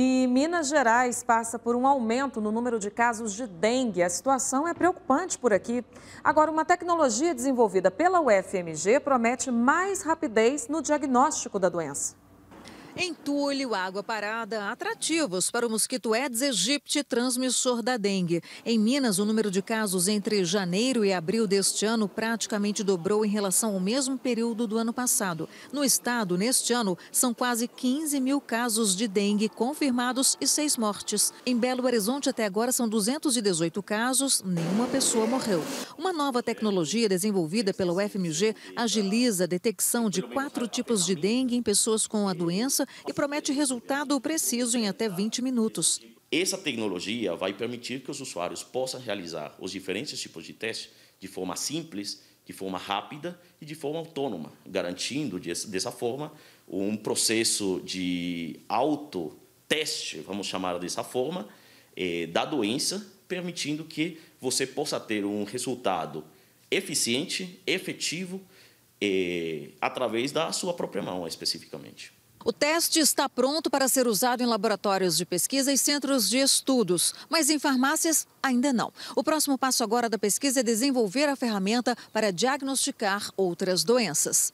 E Minas Gerais passa por um aumento no número de casos de dengue. A situação é preocupante por aqui. Agora, uma tecnologia desenvolvida pela UFMG promete mais rapidez no diagnóstico da doença. Entulho, água parada, atrativos para o mosquito Aedes aegypti, transmissor da dengue. Em Minas, o número de casos entre janeiro e abril deste ano praticamente dobrou em relação ao mesmo período do ano passado. No estado, neste ano, são quase 15 mil casos de dengue confirmados e seis mortes. Em Belo Horizonte, até agora, são 218 casos, nenhuma pessoa morreu. Uma nova tecnologia desenvolvida pela UFMG agiliza a detecção de quatro tipos de dengue em pessoas com a doença e promete resultado preciso em até 20 minutos. Essa tecnologia vai permitir que os usuários possam realizar os diferentes tipos de teste de forma simples, de forma rápida e de forma autônoma, garantindo dessa forma um processo de autoteste, vamos chamar dessa forma, eh, da doença, permitindo que você possa ter um resultado eficiente, efetivo, eh, através da sua própria mão, especificamente. O teste está pronto para ser usado em laboratórios de pesquisa e centros de estudos, mas em farmácias ainda não. O próximo passo agora da pesquisa é desenvolver a ferramenta para diagnosticar outras doenças.